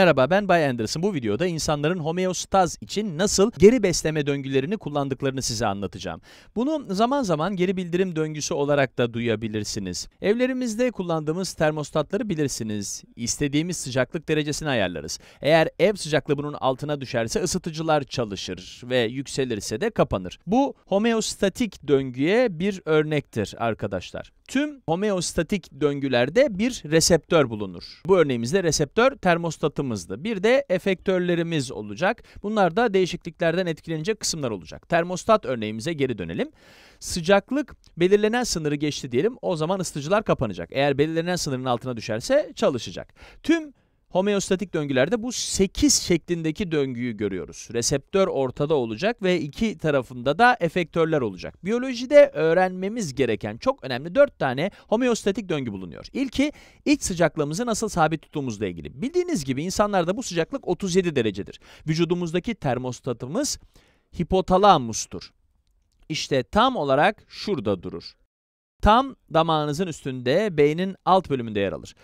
Merhaba ben Bay Anderson. Bu videoda insanların homeostaz için nasıl geri besleme döngülerini kullandıklarını size anlatacağım. Bunu zaman zaman geri bildirim döngüsü olarak da duyabilirsiniz. Evlerimizde kullandığımız termostatları bilirsiniz. İstediğimiz sıcaklık derecesini ayarlarız. Eğer ev sıcaklığı bunun altına düşerse ısıtıcılar çalışır ve yükselirse de kapanır. Bu homeostatik döngüye bir örnektir arkadaşlar tüm homeostatik döngülerde bir reseptör bulunur. Bu örneğimizde reseptör termostatımızdı. Bir de efektörlerimiz olacak. Bunlar da değişikliklerden etkilenecek kısımlar olacak. Termostat örneğimize geri dönelim. Sıcaklık belirlenen sınırı geçti diyelim. O zaman ısıtıcılar kapanacak. Eğer belirlenen sınırın altına düşerse çalışacak. Tüm Homeostatik döngülerde bu 8 şeklindeki döngüyü görüyoruz. Reseptör ortada olacak ve iki tarafında da efektörler olacak. Biyolojide öğrenmemiz gereken çok önemli 4 tane homeostatik döngü bulunuyor. İlki iç sıcaklığımızı nasıl sabit tuttuğumuzla ilgili. Bildiğiniz gibi insanlarda bu sıcaklık 37 derecedir. Vücudumuzdaki termostatımız hipotalamustur. İşte tam olarak şurada durur. Tam damağınızın üstünde beynin alt bölümünde yer alır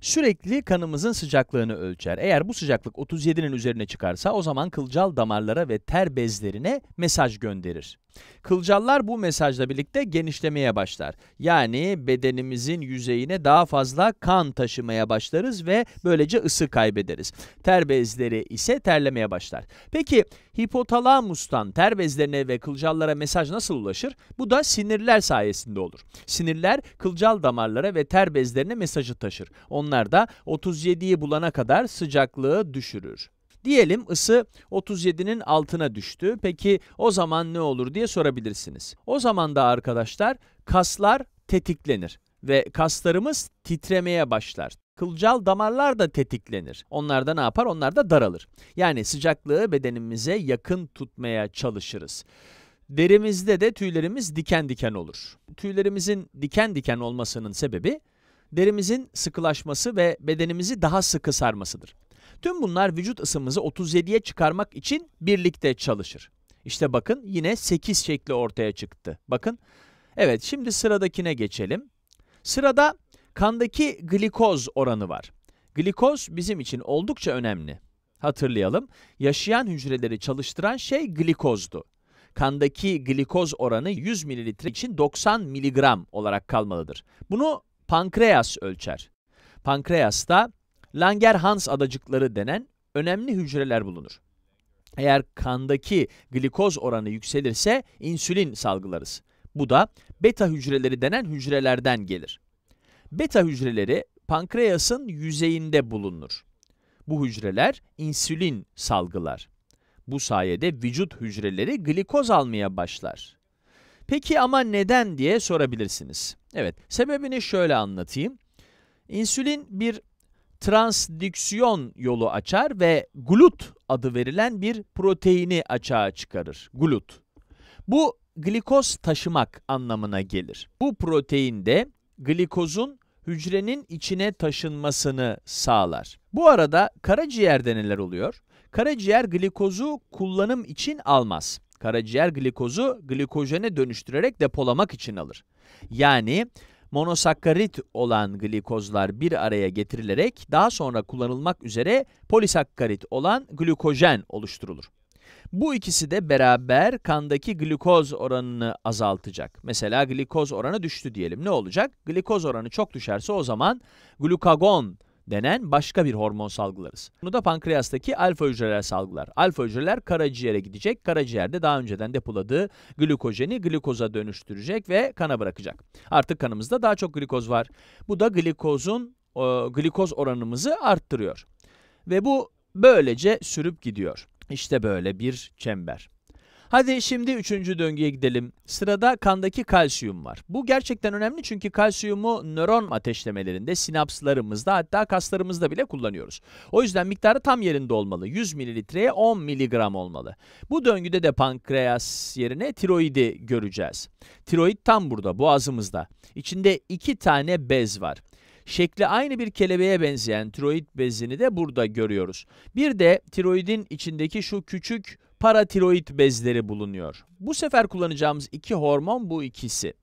sürekli kanımızın sıcaklığını ölçer. Eğer bu sıcaklık 37'nin üzerine çıkarsa o zaman kılcal damarlara ve ter bezlerine mesaj gönderir. Kılcallar bu mesajla birlikte genişlemeye başlar. Yani bedenimizin yüzeyine daha fazla kan taşımaya başlarız ve böylece ısı kaybederiz. Ter bezleri ise terlemeye başlar. Peki hipotalamustan ter bezlerine ve kılcallara mesaj nasıl ulaşır? Bu da sinirler sayesinde olur. Sinirler kılcal damarlara ve ter bezlerine mesajı taşır. Onlar da 37'yi bulana kadar sıcaklığı düşürür. Diyelim ısı 37'nin altına düştü. Peki o zaman ne olur diye sorabilirsiniz. O zaman da arkadaşlar kaslar tetiklenir ve kaslarımız titremeye başlar. Kılcal damarlar da tetiklenir. Onlar da ne yapar? Onlar da daralır. Yani sıcaklığı bedenimize yakın tutmaya çalışırız. Derimizde de tüylerimiz diken diken olur. Tüylerimizin diken diken olmasının sebebi derimizin sıkılaşması ve bedenimizi daha sıkı sarmasıdır. Tüm bunlar vücut ısımızı 37'ye çıkarmak için birlikte çalışır. İşte bakın yine 8 şekli ortaya çıktı. Bakın. Evet şimdi sıradakine geçelim. Sırada kandaki glikoz oranı var. Glikoz bizim için oldukça önemli. Hatırlayalım, yaşayan hücreleri çalıştıran şey glikozdu. Kandaki glikoz oranı 100 mililitre için 90 miligram olarak kalmalıdır. Bunu pankreas ölçer. Pankreas da Langerhans adacıkları denen önemli hücreler bulunur. Eğer kandaki glikoz oranı yükselirse insülin salgılarız. Bu da beta hücreleri denen hücrelerden gelir. Beta hücreleri pankreasın yüzeyinde bulunur. Bu hücreler insülin salgılar. Bu sayede vücut hücreleri glikoz almaya başlar. Peki ama neden diye sorabilirsiniz. Evet, sebebini şöyle anlatayım. İnsülin bir transdiksiyon yolu açar ve glut adı verilen bir proteini açığa çıkarır. Glut. Bu glikoz taşımak anlamına gelir. Bu protein de glikozun hücrenin içine taşınmasını sağlar. Bu arada karaciğer neler oluyor? Karaciğer glikozu kullanım için almaz. Karaciğer glikozu glikojene dönüştürerek depolamak için alır. Yani monosakkarit olan glikozlar bir araya getirilerek daha sonra kullanılmak üzere polisakkarit olan glukojen oluşturulur. Bu ikisi de beraber kandaki glikoz oranını azaltacak. Mesela glikoz oranı düştü diyelim. Ne olacak? Glikoz oranı çok düşerse o zaman glukagon denen başka bir hormon salgılarız. Bunu da pankreastaki alfa hücreler salgılar. Alfa hücreler karaciğere gidecek. Karaciğerde daha önceden depoladığı glukojeni glikoza dönüştürecek ve kana bırakacak. Artık kanımızda daha çok glikoz var. Bu da glikozun glikoz oranımızı arttırıyor. Ve bu böylece sürüp gidiyor. İşte böyle bir çember. Hadi şimdi üçüncü döngüye gidelim. Sırada kandaki kalsiyum var. Bu gerçekten önemli çünkü kalsiyumu nöron ateşlemelerinde, sinapslarımızda hatta kaslarımızda bile kullanıyoruz. O yüzden miktarı tam yerinde olmalı. 100 mililitreye 10 miligram olmalı. Bu döngüde de pankreas yerine tiroidi göreceğiz. Tiroid tam burada, boğazımızda. İçinde iki tane bez var. Şekli aynı bir kelebeğe benzeyen tiroid bezini de burada görüyoruz. Bir de tiroidin içindeki şu küçük paratiroid bezleri bulunuyor. Bu sefer kullanacağımız iki hormon bu ikisi.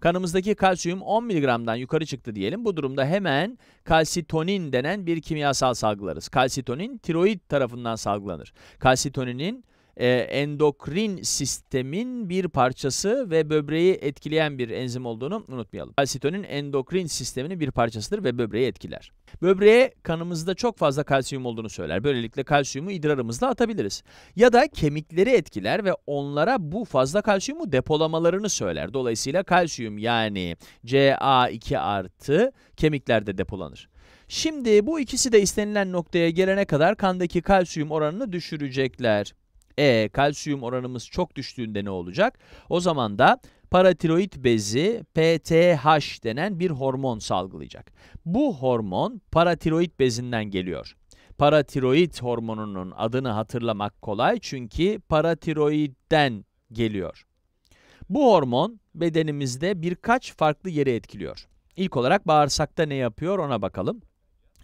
Kanımızdaki kalsiyum 10 mg'dan yukarı çıktı diyelim. Bu durumda hemen kalsitonin denen bir kimyasal salgılarız. Kalsitonin tiroid tarafından salgılanır. Kalsitoninin e, endokrin sistemin bir parçası ve böbreği etkileyen bir enzim olduğunu unutmayalım. Kalsitonin endokrin sisteminin bir parçasıdır ve böbreği etkiler. Böbreğe kanımızda çok fazla kalsiyum olduğunu söyler. Böylelikle kalsiyumu idrarımızda atabiliriz. Ya da kemikleri etkiler ve onlara bu fazla kalsiyumu depolamalarını söyler. Dolayısıyla kalsiyum yani Ca2 artı kemiklerde depolanır. Şimdi bu ikisi de istenilen noktaya gelene kadar kandaki kalsiyum oranını düşürecekler. E kalsiyum oranımız çok düştüğünde ne olacak? O zaman da paratiroid bezi PTH denen bir hormon salgılayacak. Bu hormon paratiroid bezinden geliyor. Paratiroid hormonunun adını hatırlamak kolay çünkü paratiroidden geliyor. Bu hormon bedenimizde birkaç farklı yeri etkiliyor. İlk olarak bağırsakta ne yapıyor ona bakalım.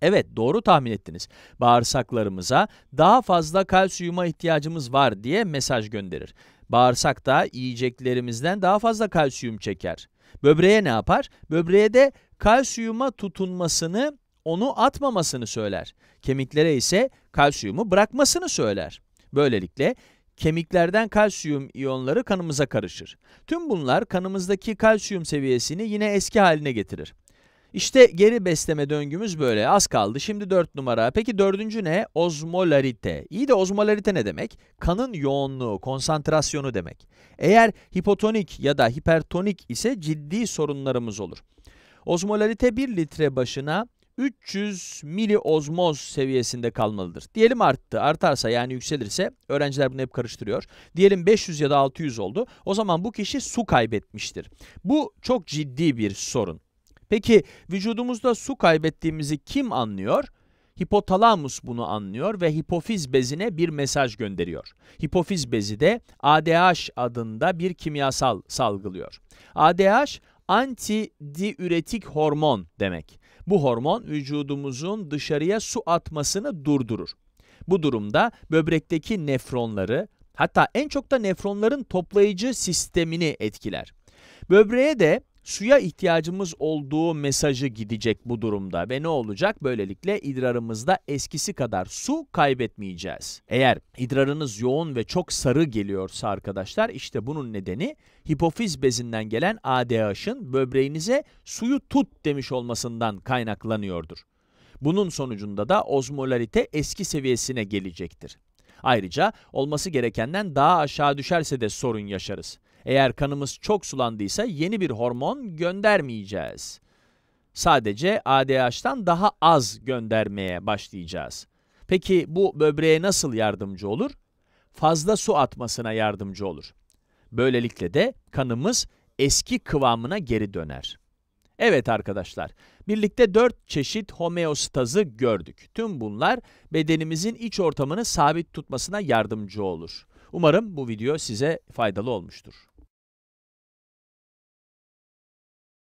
Evet doğru tahmin ettiniz. Bağırsaklarımıza daha fazla kalsiyuma ihtiyacımız var diye mesaj gönderir. Bağırsak da yiyeceklerimizden daha fazla kalsiyum çeker. Böbreğe ne yapar? Böbreğe de kalsiyuma tutunmasını, onu atmamasını söyler. Kemiklere ise kalsiyumu bırakmasını söyler. Böylelikle kemiklerden kalsiyum iyonları kanımıza karışır. Tüm bunlar kanımızdaki kalsiyum seviyesini yine eski haline getirir. İşte geri besleme döngümüz böyle. Az kaldı. Şimdi 4 numara. Peki dördüncü ne? Ozmolarite. İyi de ozmolarite ne demek? Kanın yoğunluğu, konsantrasyonu demek. Eğer hipotonik ya da hipertonik ise ciddi sorunlarımız olur. Ozmolarite 1 litre başına 300 miliozmoz seviyesinde kalmalıdır. Diyelim arttı, artarsa yani yükselirse, öğrenciler bunu hep karıştırıyor. Diyelim 500 ya da 600 oldu, o zaman bu kişi su kaybetmiştir. Bu çok ciddi bir sorun. Peki vücudumuzda su kaybettiğimizi kim anlıyor? Hipotalamus bunu anlıyor ve hipofiz bezine bir mesaj gönderiyor. Hipofiz bezi de ADH adında bir kimyasal salgılıyor. ADH antidiüretik hormon demek. Bu hormon vücudumuzun dışarıya su atmasını durdurur. Bu durumda böbrekteki nefronları hatta en çok da nefronların toplayıcı sistemini etkiler. Böbreğe de suya ihtiyacımız olduğu mesajı gidecek bu durumda ve ne olacak? Böylelikle idrarımızda eskisi kadar su kaybetmeyeceğiz. Eğer idrarınız yoğun ve çok sarı geliyorsa arkadaşlar işte bunun nedeni hipofiz bezinden gelen ADH'ın böbreğinize suyu tut demiş olmasından kaynaklanıyordur. Bunun sonucunda da ozmolarite eski seviyesine gelecektir. Ayrıca olması gerekenden daha aşağı düşerse de sorun yaşarız. Eğer kanımız çok sulandıysa yeni bir hormon göndermeyeceğiz. Sadece ADH'tan daha az göndermeye başlayacağız. Peki bu böbreğe nasıl yardımcı olur? Fazla su atmasına yardımcı olur. Böylelikle de kanımız eski kıvamına geri döner. Evet arkadaşlar, birlikte 4 çeşit homeostazı gördük. Tüm bunlar bedenimizin iç ortamını sabit tutmasına yardımcı olur. Umarım bu video size faydalı olmuştur.